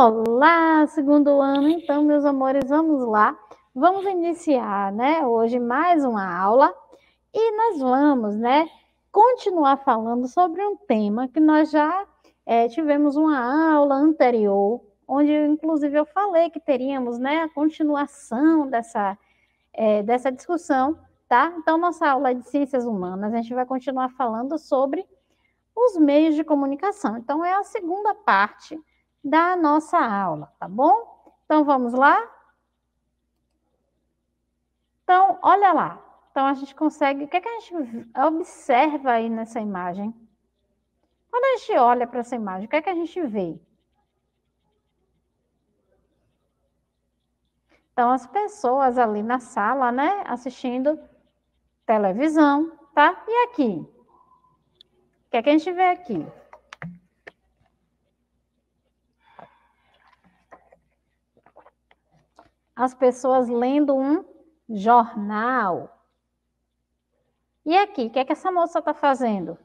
Olá, segundo ano, então, meus amores, vamos lá. Vamos iniciar, né, hoje mais uma aula e nós vamos, né, continuar falando sobre um tema que nós já é, tivemos uma aula anterior, onde, inclusive, eu falei que teríamos, né, a continuação dessa, é, dessa discussão, tá? Então, nossa aula é de ciências humanas, a gente vai continuar falando sobre os meios de comunicação. Então, é a segunda parte da nossa aula, tá bom? Então vamos lá? Então, olha lá. Então a gente consegue. O que, é que a gente observa aí nessa imagem? Quando a gente olha para essa imagem, o que, é que a gente vê? Então, as pessoas ali na sala, né, assistindo televisão, tá? E aqui? O que, é que a gente vê aqui? as pessoas lendo um jornal. E aqui, o que, é que essa moça está fazendo?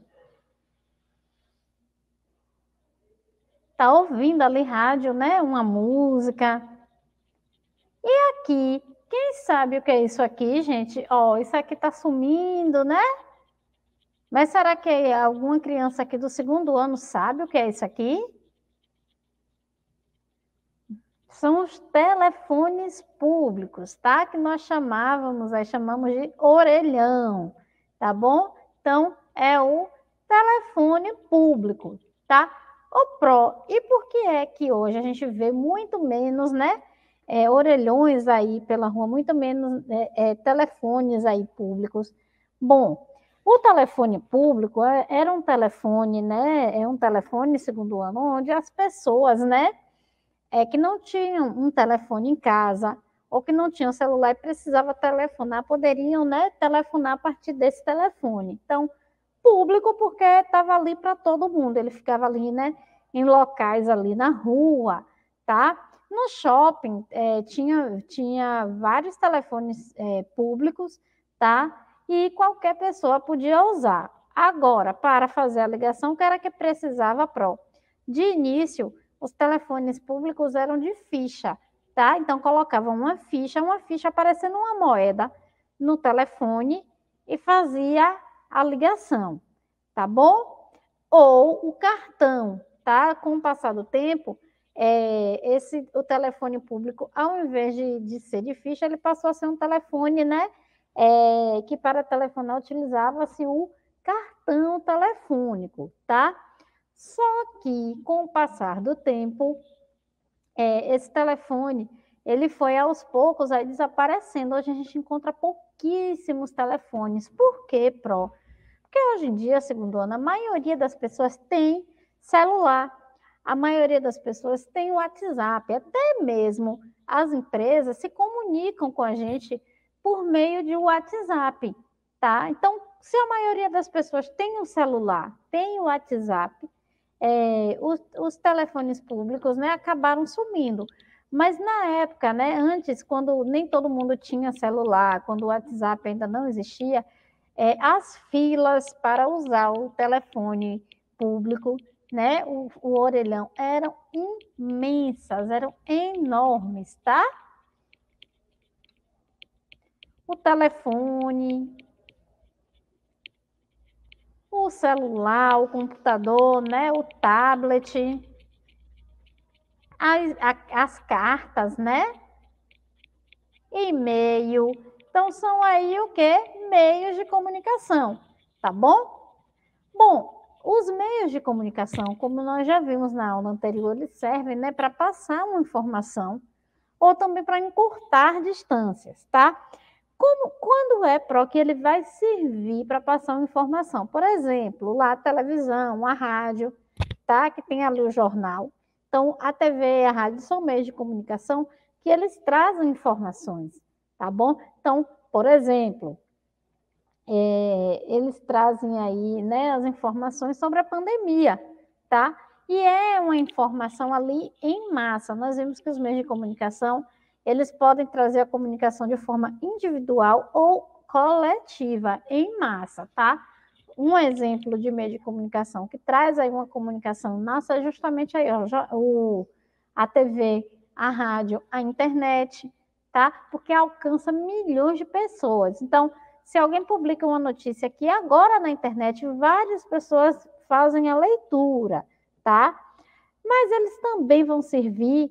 Está ouvindo ali rádio, né? Uma música. E aqui, quem sabe o que é isso aqui, gente? Ó, oh, isso aqui está sumindo, né? Mas será que alguma criança aqui do segundo ano sabe o que é isso aqui? são os telefones públicos, tá? Que nós chamávamos, aí chamamos de orelhão, tá bom? Então, é o telefone público, tá? O PRO. E por que é que hoje a gente vê muito menos, né? É, orelhões aí pela rua, muito menos é, é, telefones aí públicos. Bom, o telefone público é, era um telefone, né? É um telefone, segundo o ano, onde as pessoas, né? é, que não tinham um telefone em casa ou que não tinham celular e precisava telefonar, poderiam né, telefonar a partir desse telefone. Então, público porque estava ali para todo mundo, ele ficava ali né, em locais ali na rua, tá? No shopping é, tinha, tinha vários telefones é, públicos, tá? E qualquer pessoa podia usar. Agora, para fazer a ligação, que era que precisava PRO. De início, os telefones públicos eram de ficha, tá? Então colocava uma ficha, uma ficha parecendo uma moeda no telefone e fazia a ligação, tá bom? Ou o cartão, tá? Com o passar do tempo, é, esse o telefone público, ao invés de, de ser de ficha, ele passou a ser um telefone, né? É, que para telefonar utilizava-se o cartão telefônico, tá? Só que, com o passar do tempo, é, esse telefone ele foi aos poucos aí desaparecendo. Hoje a gente encontra pouquíssimos telefones. Por quê, Pro? Porque hoje em dia, segundo Ana, a maioria das pessoas tem celular. A maioria das pessoas tem o WhatsApp. Até mesmo as empresas se comunicam com a gente por meio de WhatsApp, tá? Então, se a maioria das pessoas tem um celular, tem o WhatsApp, é, os, os, telefones públicos né, acabaram sumindo. Mas na época, né, antes, quando nem todo mundo tinha celular, quando o WhatsApp ainda não existia, é, as filas para usar o telefone público, né, o, o orelhão, eram imensas, eram enormes, tá? O telefone, o celular, o computador, né, o tablet, as, as cartas, né? E-mail. Então, são aí o que? Meios de comunicação, tá bom? Bom, os meios de comunicação, como nós já vimos na aula anterior, eles servem né, para passar uma informação ou também para encurtar distâncias, tá? Como, quando é PROC, ele vai servir para passar uma informação. Por exemplo, lá a televisão, a rádio, tá? que tem ali o jornal. Então, a TV e a rádio são meios de comunicação que eles trazem informações, tá bom? Então, por exemplo, é, eles trazem aí né, as informações sobre a pandemia, tá? E é uma informação ali em massa. Nós vimos que os meios de comunicação eles podem trazer a comunicação de forma individual ou coletiva, em massa, tá? Um exemplo de meio de comunicação que traz aí uma comunicação massa é justamente aí, ó, o, a TV, a rádio, a internet, tá? Porque alcança milhões de pessoas. Então, se alguém publica uma notícia aqui agora na internet, várias pessoas fazem a leitura, tá? Mas eles também vão servir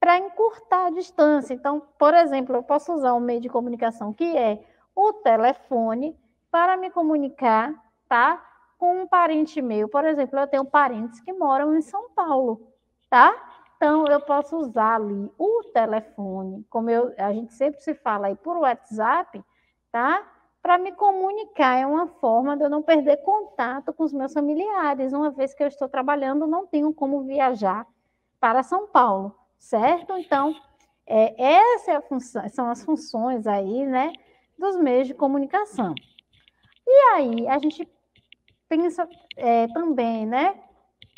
para encurtar a distância. Então, por exemplo, eu posso usar um meio de comunicação que é o telefone para me comunicar, tá? Com um parente meu. Por exemplo, eu tenho parentes que moram em São Paulo, tá? Então, eu posso usar ali o telefone, como eu, a gente sempre se fala aí por WhatsApp, tá? Para me comunicar é uma forma de eu não perder contato com os meus familiares, uma vez que eu estou trabalhando, não tenho como viajar para São Paulo certo? Então, é, essa é função, são as funções aí, né, dos meios de comunicação. E aí a gente pensa é, também, né,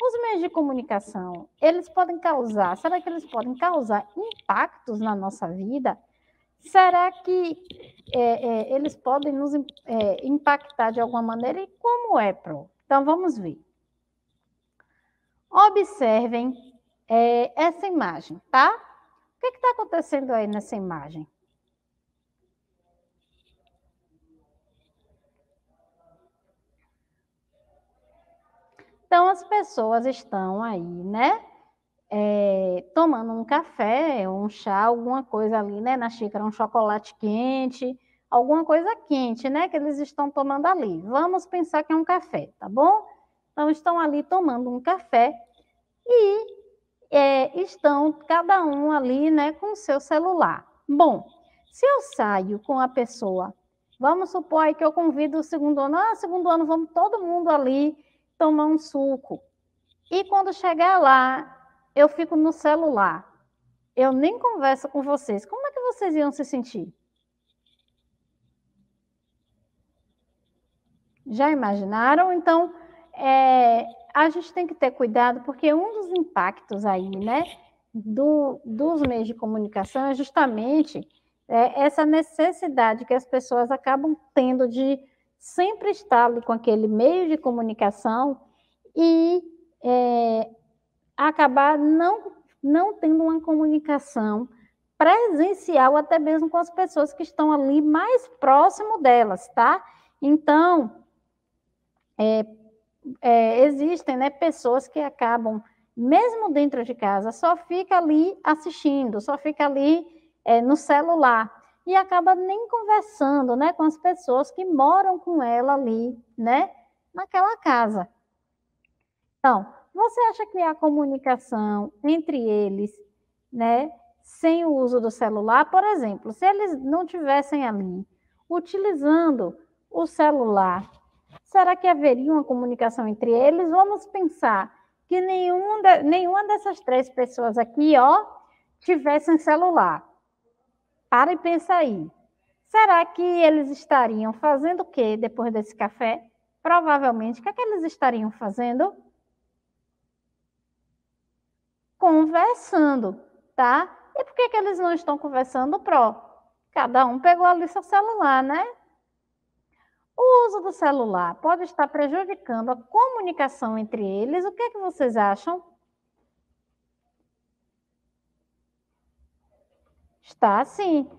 os meios de comunicação, eles podem causar, será que eles podem causar impactos na nossa vida? Será que é, é eles podem nos é, impactar de alguma maneira? E como é, Pro? Então, vamos ver. Observem é, essa imagem, tá? O que é está acontecendo aí nessa imagem? Então, as pessoas estão aí, né? É, tomando um café, um chá, alguma coisa ali, né? Na xícara, um chocolate quente, alguma coisa quente, né? Que eles estão tomando ali. Vamos pensar que é um café, tá bom? Então, estão ali tomando um café e é, estão cada um ali né, com o seu celular. Bom, se eu saio com a pessoa, vamos supor aí que eu convido o segundo ano, ah, segundo ano, vamos todo mundo ali tomar um suco. E quando chegar lá, eu fico no celular. Eu nem converso com vocês. Como é que vocês iam se sentir? Já imaginaram? Então, é, a gente tem que ter cuidado, porque um dos impactos aí, né, do, dos meios de comunicação é justamente é, essa necessidade que as pessoas acabam tendo de sempre estar ali com aquele meio de comunicação e é, acabar não, não tendo uma comunicação presencial até mesmo com as pessoas que estão ali mais próximo delas, tá? Então, é, é, existem né, pessoas que acabam, mesmo dentro de casa, só fica ali assistindo, só fica ali é, no celular e acaba nem conversando né, com as pessoas que moram com ela ali, né, naquela casa. Então, você acha que a comunicação entre eles, né, sem o uso do celular, por exemplo, se eles não tivessem ali utilizando o celular Será que haveria uma comunicação entre eles? Vamos pensar que nenhum nenhuma dessas três pessoas aqui, ó, tivessem celular. Para e pensa aí. Será que eles estariam fazendo o quê depois desse café? Provavelmente, o que, é que eles estariam fazendo? Conversando, tá? E por que, que eles não estão conversando, Pro? Cada um pegou ali seu celular, né? O uso do celular pode estar prejudicando a comunicação entre eles. O que, é que vocês acham? Está sim.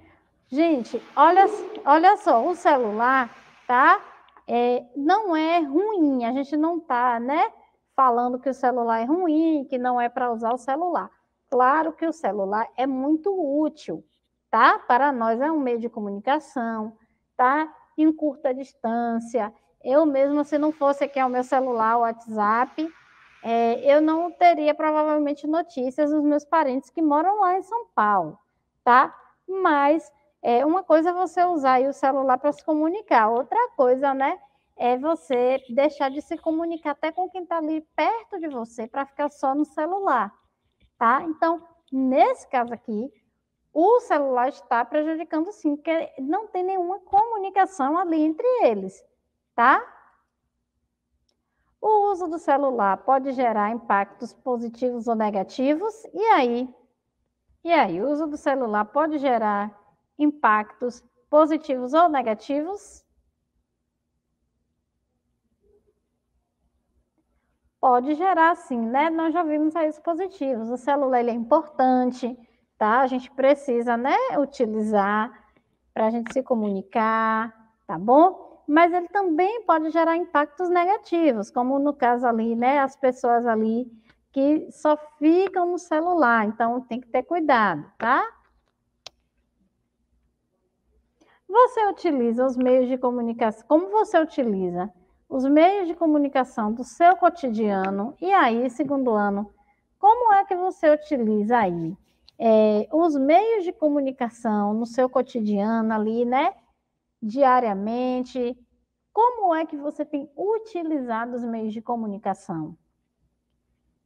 Gente, olha, olha só, o celular, tá? É, não é ruim, a gente não está, né? Falando que o celular é ruim, que não é para usar o celular. Claro que o celular é muito útil, tá? Para nós é um meio de comunicação, tá? em curta distância. Eu mesma, se não fosse aqui ao meu celular, o WhatsApp, é, eu não teria provavelmente notícias dos meus parentes que moram lá em São Paulo, tá? Mas é, uma coisa é você usar o celular para se comunicar, outra coisa, né? É você deixar de se comunicar até com quem está ali perto de você para ficar só no celular, tá? Então, nesse caso aqui, o celular está prejudicando sim, porque não tem nenhuma comunicação ali entre eles, tá? O uso do celular pode gerar impactos positivos ou negativos, e aí? E aí, o uso do celular pode gerar impactos positivos ou negativos? Pode gerar sim, né? Nós já vimos aí os positivos. O celular ele é importante, tá? A gente precisa, né, utilizar para a gente se comunicar, tá bom? Mas ele também pode gerar impactos negativos, como no caso ali, né, as pessoas ali que só ficam no celular, então tem que ter cuidado, tá? Você utiliza os meios de comunicação, como você utiliza os meios de comunicação do seu cotidiano? E aí, segundo ano, como é que você utiliza aí? é, os meios de comunicação no seu cotidiano ali, né? Diariamente, como é que você tem utilizado os meios de comunicação?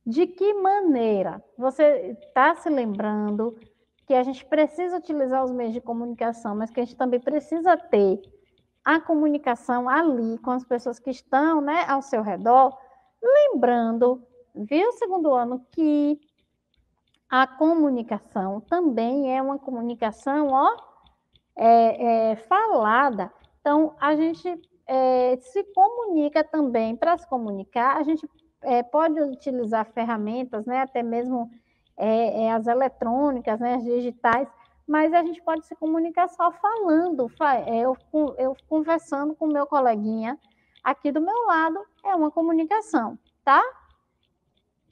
De que maneira você está se lembrando que a gente precisa utilizar os meios de comunicação, mas que a gente também precisa ter a comunicação ali com as pessoas que estão né, ao seu redor, lembrando, viu, segundo ano, que a comunicação também é uma comunicação ó, é, é, falada. Então, a gente é, se comunica também. Para se comunicar, a gente é, pode utilizar ferramentas, né, até mesmo é, é, as eletrônicas, né, as digitais, mas a gente pode se comunicar só falando, eu, eu conversando com o meu coleguinha aqui do meu lado, é uma comunicação, tá?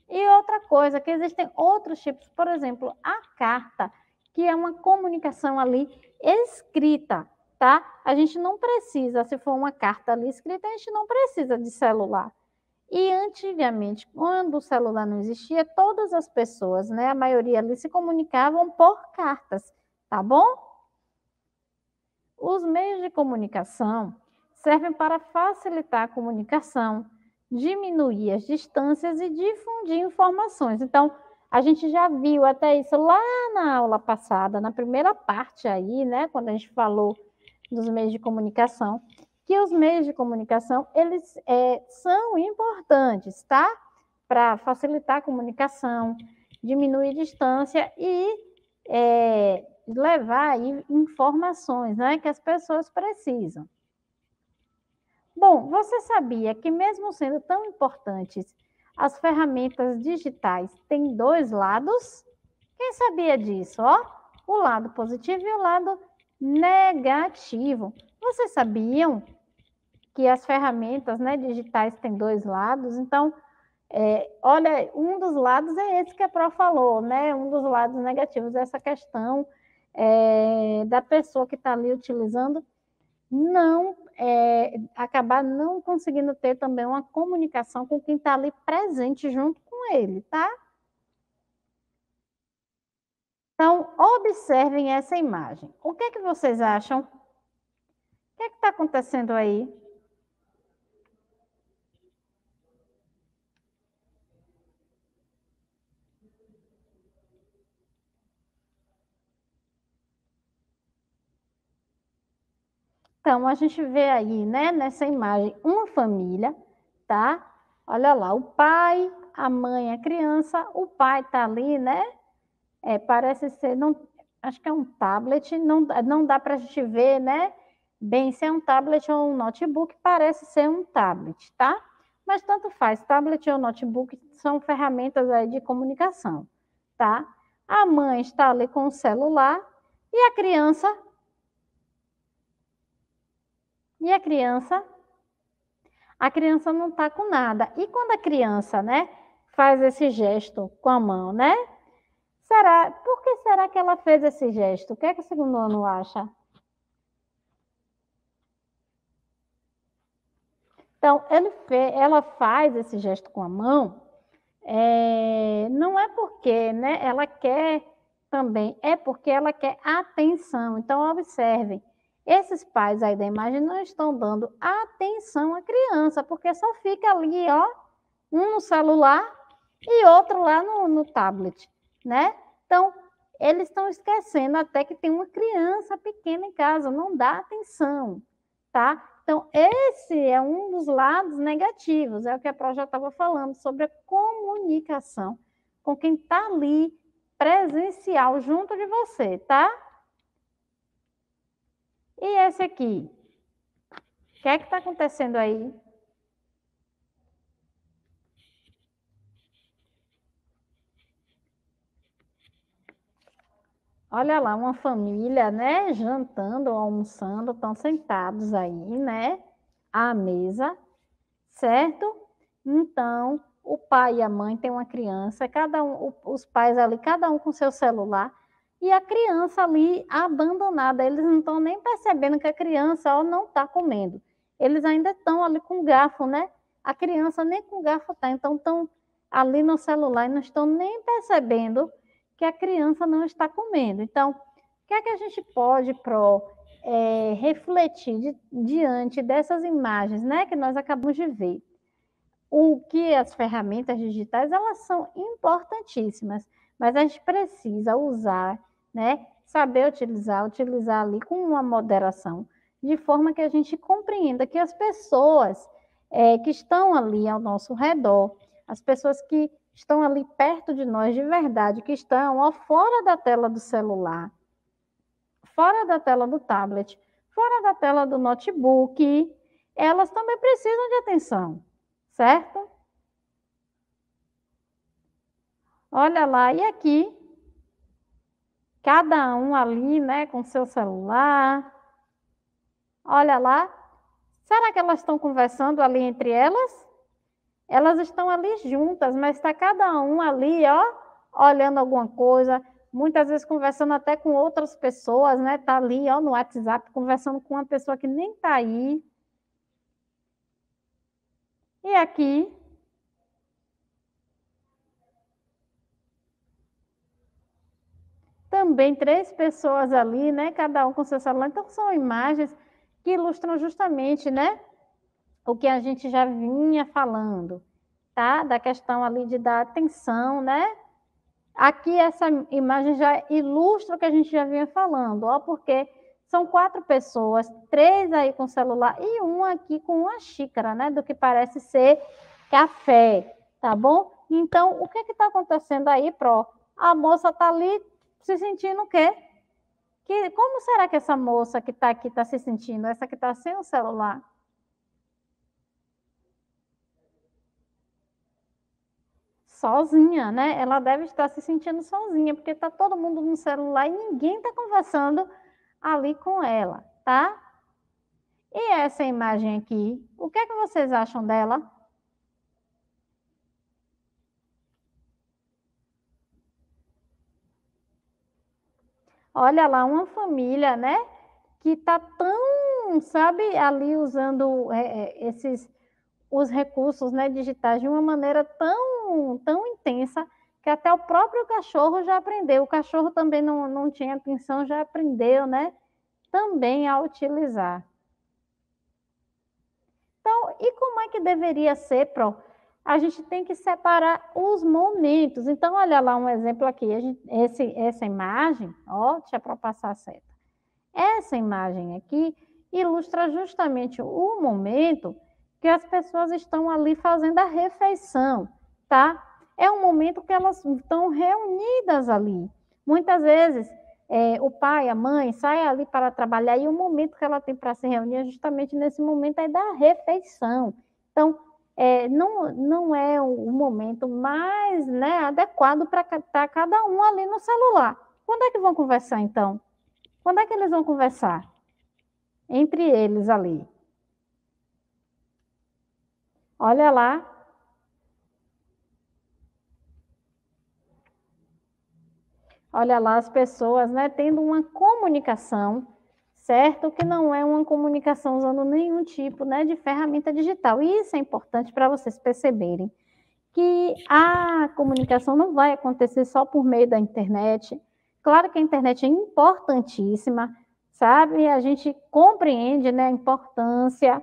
E outra coisa, que existem outros tipos, por exemplo, a carta, que é uma comunicação ali escrita, tá? A gente não precisa, se for uma carta ali escrita, a gente não precisa de celular. E antigamente, quando o celular não existia, todas as pessoas, né, a maioria ali se comunicavam por cartas, tá bom? Os meios de comunicação servem para facilitar a comunicação, diminuir as distâncias e difundir informações. Então, a gente já viu até isso lá na aula passada, na primeira parte aí, né, quando a gente falou dos meios de comunicação, que os meios de comunicação, eles é, são importantes, tá? Para facilitar a comunicação, diminuir distância e é, levar aí informações, né, que as pessoas precisam. Bom, você sabia que, mesmo sendo tão importantes, as ferramentas digitais têm dois lados? Quem sabia disso? Ó, o lado positivo e o lado negativo. Vocês sabiam que as ferramentas né, digitais têm dois lados? Então, é, olha, um dos lados é esse que a Pro falou, né? Um dos lados negativos é essa questão é, da pessoa que está ali utilizando não é, acabar não conseguindo ter também uma comunicação com quem está ali presente junto com ele, tá? Então, observem essa imagem. O que é que vocês acham? O que é que está acontecendo aí? Então, a gente vê aí, né, nessa imagem, uma família, tá? Olha lá, o pai, a mãe, a criança, o pai tá ali, né? É, parece ser, não, acho que é um tablet, não, não dá para a gente ver, né? Bem, se é um tablet ou um notebook, parece ser um tablet, tá? Mas tanto faz, tablet ou notebook são ferramentas aí de comunicação, tá? A mãe está ali com o celular e a criança e a criança? A criança não está com nada. E quando a criança, né, faz esse gesto com a mão, né? Será? Por que será que ela fez esse gesto? O que é que o segundo ano acha? Então, fe ela faz esse gesto com a mão, é, não é porque né, ela quer também, é porque ela quer atenção. Então, observem, esses pais aí da imagem não estão dando atenção à criança, porque só fica ali, ó, um no celular e outro lá no, no tablet, né? Então, eles estão esquecendo até que tem uma criança pequena em casa, não dá atenção, tá? Então, esse é um dos lados negativos, é o que a Pró já estava falando, sobre a comunicação com quem está ali, presencial, junto de você, tá? E esse aqui? O que é que está acontecendo aí? Olha lá, uma família, né? Jantando, almoçando, estão sentados aí, né? À mesa, certo? Então, o pai e a mãe têm uma criança, cada um, os pais ali, cada um com seu celular e a criança ali abandonada. Eles não estão nem percebendo que a criança ó, não está comendo. Eles ainda estão ali com garfo, né? A criança nem com garfo está. Então, estão ali no celular e não estão nem percebendo que a criança não está comendo. Então, o que é que a gente pode, Pro, é, refletir de, diante dessas imagens né, que nós acabamos de ver? O que as ferramentas digitais, elas são importantíssimas, mas a gente precisa usar né? Saber utilizar, utilizar ali com uma moderação, de forma que a gente compreenda que as pessoas é, que estão ali ao nosso redor, as pessoas que estão ali perto de nós de verdade, que estão ó, fora da tela do celular, fora da tela do tablet, fora da tela do notebook, elas também precisam de atenção, certo? Olha lá, e aqui Cada um ali, né, com seu celular. Olha lá. Será que elas estão conversando ali entre elas? Elas estão ali juntas, mas está cada um ali, ó, olhando alguma coisa, muitas vezes conversando até com outras pessoas, né? Tá ali, ó, no WhatsApp, conversando com uma pessoa que nem tá aí. E aqui, também três pessoas ali, né? Cada um com seu celular. Então, são imagens que ilustram justamente, né? O que a gente já vinha falando, tá? Da questão ali de dar atenção, né? Aqui essa imagem já ilustra o que a gente já vinha falando, ó, porque são quatro pessoas, três aí com celular e um aqui com uma xícara, né? Do que parece ser café, tá bom? Então, o que é que tá acontecendo aí, Pro? A moça tá ali se sentindo o quê? Que, como será que essa moça que está aqui está se sentindo? Essa que está sem o celular? Sozinha, né? Ela deve estar se sentindo sozinha, porque está todo mundo no celular e ninguém está conversando ali com ela, tá? E essa imagem aqui, o que é que vocês acham dela? Olha lá, uma família, né? Que está tão, sabe, ali usando é, é, esses os recursos né, digitais de uma maneira tão, tão intensa que até o próprio cachorro já aprendeu. O cachorro também não, não tinha atenção, já aprendeu, né? Também a utilizar. Então, e como é que deveria ser, Pro? a gente tem que separar os momentos. Então, olha lá um exemplo aqui. Gente, esse, essa imagem, ó, deixa para passar a seta. Essa imagem aqui ilustra justamente o momento que as pessoas estão ali fazendo a refeição, tá? É um momento que elas estão reunidas ali. Muitas vezes é, o pai, a mãe sai ali para trabalhar e o momento que ela tem para se reunir é justamente nesse momento é da refeição. Então, é, não, não é o momento mais né, adequado para cada um ali no celular. Quando é que vão conversar, então? Quando é que eles vão conversar? Entre eles ali. Olha lá. Olha lá as pessoas, né, tendo uma comunicação certo? Que não é uma comunicação usando nenhum tipo né, de ferramenta digital. E isso é importante para vocês perceberem que a comunicação não vai acontecer só por meio da internet. Claro que a internet é importantíssima, sabe? A gente compreende né, a importância,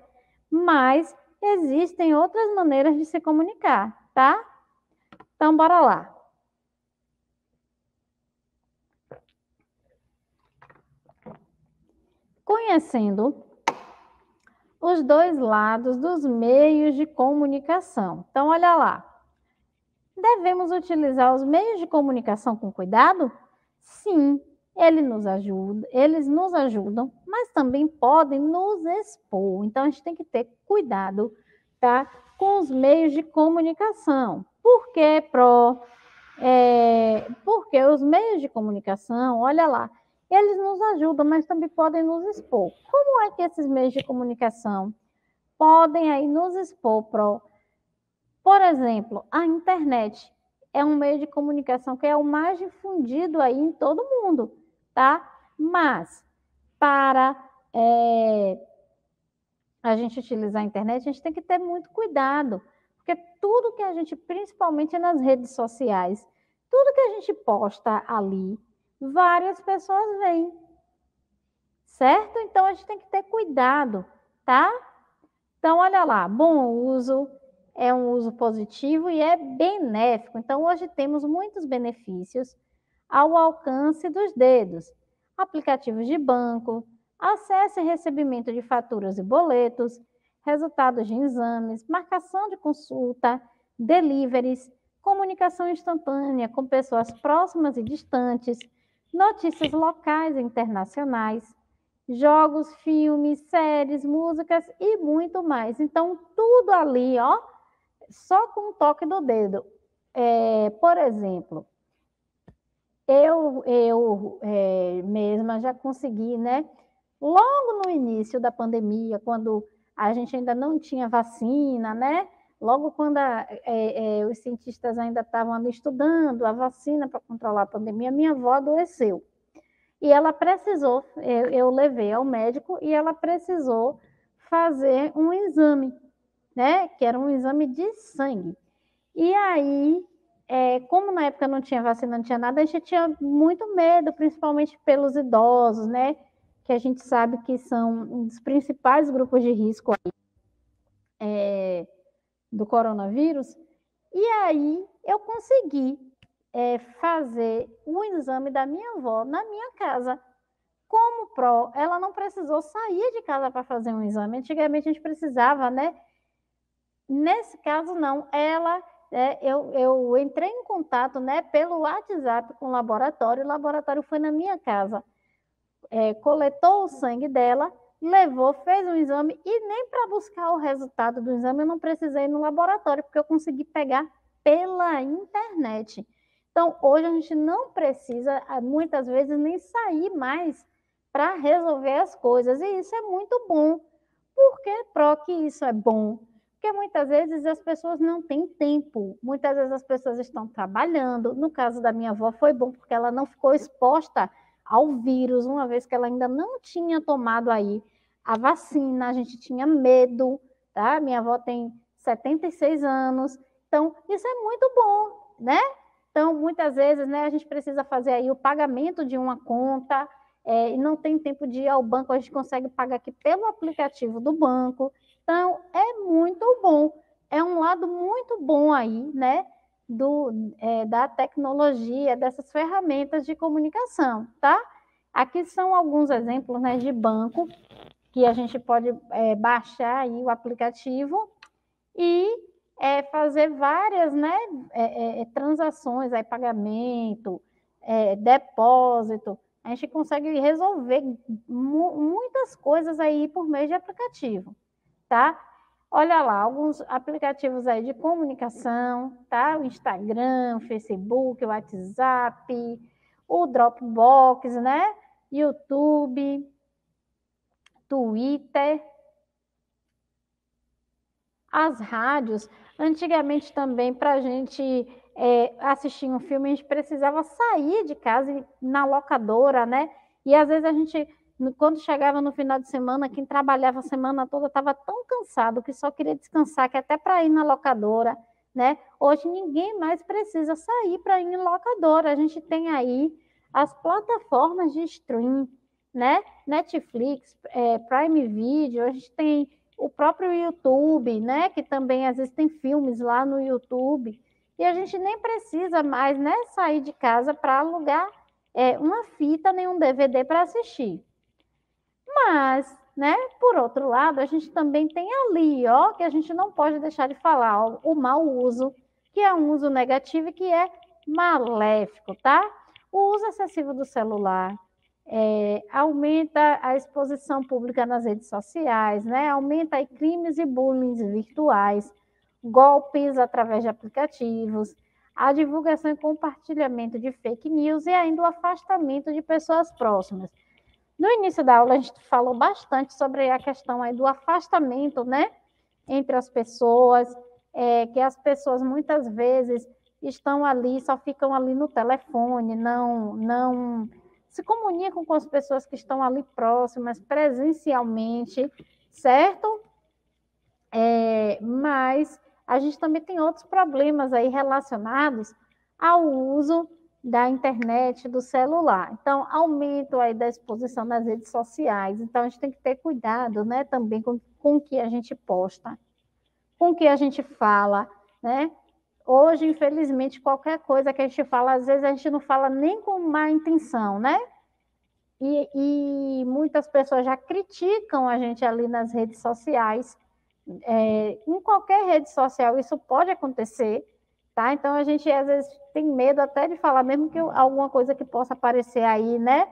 mas existem outras maneiras de se comunicar, tá? Então, bora lá. conhecendo os dois lados dos meios de comunicação. Então, olha lá. Devemos utilizar os meios de comunicação com cuidado? Sim, ele nos ajuda, eles nos ajudam, mas também podem nos expor. Então, a gente tem que ter cuidado, tá? Com os meios de comunicação. Por que, Pro? É, porque os meios de comunicação, olha lá, eles nos ajudam, mas também podem nos expor. Como é que esses meios de comunicação podem aí nos expor por exemplo, a internet é um meio de comunicação que é o mais difundido aí em todo mundo, tá? Mas para é, a gente utilizar a internet, a gente tem que ter muito cuidado, porque tudo que a gente, principalmente nas redes sociais, tudo que a gente posta ali, várias pessoas vêm. Certo? Então a gente tem que ter cuidado, tá? Então, olha lá, bom uso é um uso positivo e é benéfico. Então, hoje temos muitos benefícios ao alcance dos dedos: aplicativos de banco, acesso e recebimento de faturas e boletos, resultados de exames, marcação de consulta, deliveries, comunicação instantânea com pessoas próximas e distantes notícias locais e internacionais, jogos, filmes, séries, músicas e muito mais. Então, tudo ali, ó, só com um toque do dedo. É, por exemplo, eu, eu é, mesma já consegui, né? Logo no início da pandemia, quando a gente ainda não tinha vacina, né? Logo quando a, é, é, os cientistas ainda estavam estudando a vacina para controlar a pandemia, minha avó adoeceu. E ela precisou, eu, eu levei ao médico e ela precisou fazer um exame, né? Que era um exame de sangue. E aí, é, como na época não tinha vacina, não tinha nada, a gente tinha muito medo, principalmente pelos idosos, né? Que a gente sabe que são um dos principais grupos de risco aí. É, do coronavírus, e aí eu consegui é, fazer um exame da minha avó na minha casa. Como pró, ela não precisou sair de casa para fazer um exame. Antigamente a gente precisava, né? Nesse caso, não. Ela, é, eu, eu entrei em contato né, pelo WhatsApp com o laboratório, o laboratório foi na minha casa. É, coletou o sangue dela levou, fez um exame e nem para buscar o resultado do exame eu não precisei ir no laboratório, porque eu consegui pegar pela internet. Então, hoje a gente não precisa, ah, muitas vezes, nem sair mais para resolver as coisas. E isso é muito bom. Por que, PROC, que isso é bom? Porque muitas vezes as pessoas não têm tempo, muitas vezes as pessoas estão trabalhando. No caso da minha avó, foi bom porque ela não ficou exposta ao vírus, uma vez que ela ainda não tinha tomado aí a vacina, a gente tinha medo, tá? Minha avó tem 76 anos, então isso é muito bom, né? Então, muitas vezes, né, a gente precisa fazer aí o pagamento de uma conta é, e não tem tempo de ir ao banco, a gente consegue pagar aqui pelo aplicativo do banco. Então, é muito bom, é um lado muito bom aí, né, do, é, da tecnologia, dessas ferramentas de comunicação, tá? Aqui são alguns exemplos, né, de banco que a gente pode é, baixar aí o aplicativo e é, fazer várias né, é, é, é transações, aí, pagamento, é, depósito. A gente consegue resolver mu muitas coisas aí por meio de aplicativo, tá? Olha lá, alguns aplicativos aí de comunicação, tá? O Instagram, o Facebook, o WhatsApp, o Dropbox, né? YouTube, Twitter. As rádios, antigamente também, para a gente é, assistir um filme, a gente precisava sair de casa na locadora, né? E às vezes a gente, quando chegava no final de semana, quem trabalhava a semana toda estava tão cansado que só queria descansar, que até para ir na locadora, né? Hoje ninguém mais precisa sair para ir em locadora. A gente tem aí as plataformas de streaming né? Netflix, é, Prime Video, a gente tem o próprio YouTube, né? Que também existem filmes lá no YouTube. E a gente nem precisa mais né, sair de casa para alugar é, uma fita nem um DVD para assistir. Mas, né, por outro lado, a gente também tem ali, ó, que a gente não pode deixar de falar, ó, o mau uso, que é um uso negativo e que é maléfico, tá? O uso excessivo do celular, é, aumenta a exposição pública nas redes sociais, né? aumenta crimes e bullying virtuais, golpes através de aplicativos, a divulgação e compartilhamento de fake news e ainda o afastamento de pessoas próximas. No início da aula, a gente falou bastante sobre a questão aí do afastamento né, entre as pessoas, é, que as pessoas muitas vezes estão ali, só ficam ali no telefone, não, não se comunicam com as pessoas que estão ali próximas, presencialmente, certo? É, mas a gente também tem outros problemas aí relacionados ao uso da internet, do celular. Então, aumento aí da exposição nas redes sociais. Então, a gente tem que ter cuidado, né, também com, com o que a gente posta, com o que a gente fala, né? hoje, infelizmente, qualquer coisa que a gente fala, às vezes a gente não fala nem com má intenção, né? E, e muitas pessoas já criticam a gente ali nas redes sociais. É, em qualquer rede social, isso pode acontecer, tá? Então a gente às vezes tem medo até de falar, mesmo que alguma coisa que possa aparecer aí, né?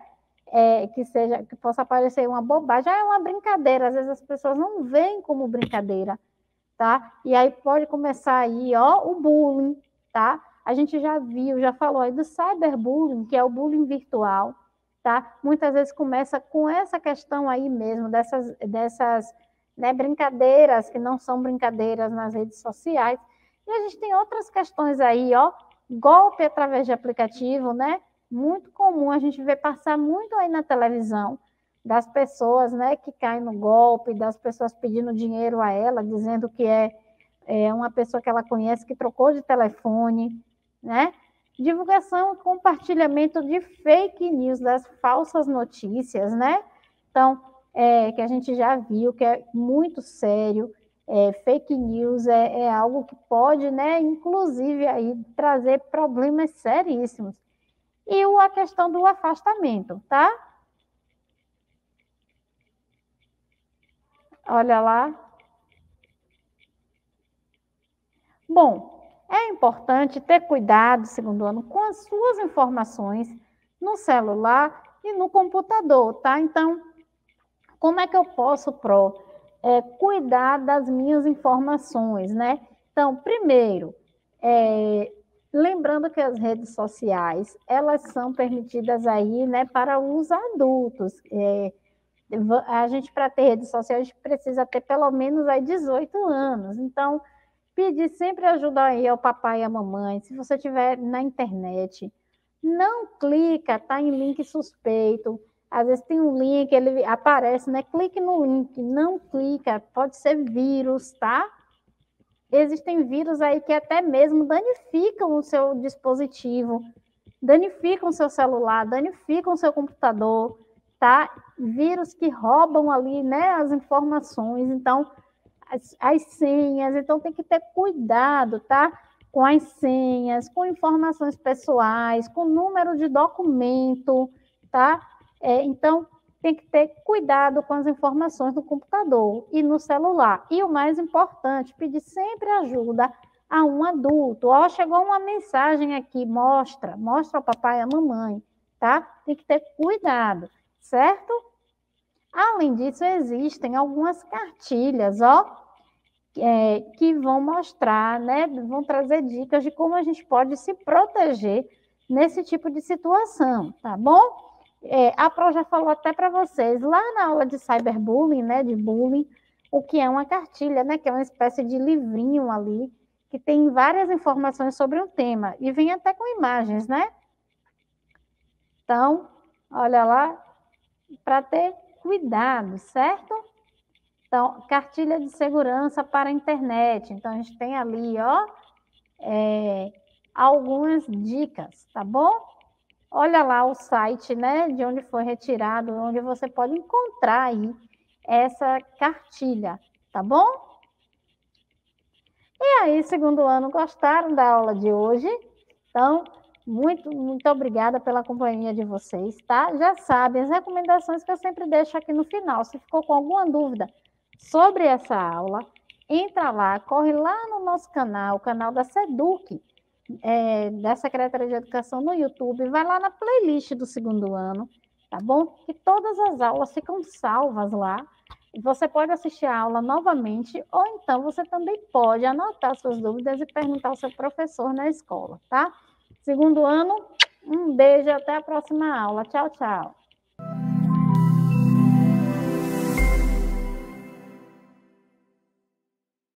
É, que seja que possa parecer uma bobagem, Já ah, é uma brincadeira. Às vezes as pessoas não veem como brincadeira, tá? E aí pode começar aí, ó, o bullying, tá? A gente já viu, já falou aí do cyberbullying, que é o bullying virtual, tá? Muitas vezes começa com essa questão aí mesmo, dessas, dessas né, brincadeiras que não são brincadeiras nas redes sociais. E a gente tem outras questões aí, ó, golpe através de aplicativo, né? Muito comum a gente vê passar muito aí na televisão das pessoas né, que caem no golpe, das pessoas pedindo dinheiro a ela, dizendo que é, é uma pessoa que ela conhece que trocou de telefone, né? Divulgação e compartilhamento de fake news, das falsas notícias, né? Então, é, que a gente já viu que é muito sério, é, fake news é, é, algo que pode, né, inclusive aí trazer problemas seríssimos. E a questão do afastamento, tá? Olha lá. Bom, é importante ter cuidado, segundo ano, com as suas informações no celular e no computador, tá? Então, como é que eu posso, Pro, é, cuidar das minhas informações, né? Então, primeiro, é, lembrando que as redes sociais, elas são permitidas aí, né, para os adultos, é, a gente, para ter redes sociais, precisa ter pelo menos aí 18 anos. Então, pedir sempre ajuda aí ao papai e à mamãe. Se você estiver na internet, não clica, tá em link suspeito. Às vezes tem um link, ele aparece, né? Clique no link, não clica, pode ser vírus, tá? Existem vírus aí que até mesmo danificam o seu dispositivo, danificam o seu celular, danificam o seu computador tá? Vírus que roubam ali, né, as informações, então as, as senhas, então tem que ter cuidado, tá? Com as senhas, com informações pessoais, com número de documento, tá? É, então tem que ter cuidado com as informações no computador e no celular. E o mais importante, pedir sempre ajuda a um adulto. Ó, chegou uma mensagem aqui, mostra, mostra ao papai e à mamãe, tá? Tem que ter cuidado certo? Além disso, existem algumas cartilhas, ó, é, que vão mostrar, né, vão trazer dicas de como a gente pode se proteger nesse tipo de situação, tá bom? É, a Pro já falou até para vocês, lá na aula de cyberbullying, né, de bullying, o que é uma cartilha, né, que é uma espécie de livrinho ali, que tem várias informações sobre um tema, e vem até com imagens, né? Então, olha lá, para ter cuidado, certo? Então, cartilha de segurança para a internet. Então, a gente tem ali, ó, é, algumas dicas, tá bom? Olha lá o site, né, de onde foi retirado, onde você pode encontrar aí essa cartilha, tá bom? E aí, segundo ano, gostaram da aula de hoje? Então, muito, muito obrigada pela companhia de vocês, tá? Já sabem as recomendações que eu sempre deixo aqui no final. Se ficou com alguma dúvida sobre essa aula, entra lá, corre lá no nosso canal, o canal da SEDUC, é, da Secretaria de Educação no YouTube, vai lá na playlist do segundo ano, tá bom? Que todas as aulas ficam salvas lá. Você pode assistir a aula novamente, ou então você também pode anotar suas dúvidas e perguntar ao seu professor na escola, tá? Segundo ano, um beijo e até a próxima aula. Tchau, tchau.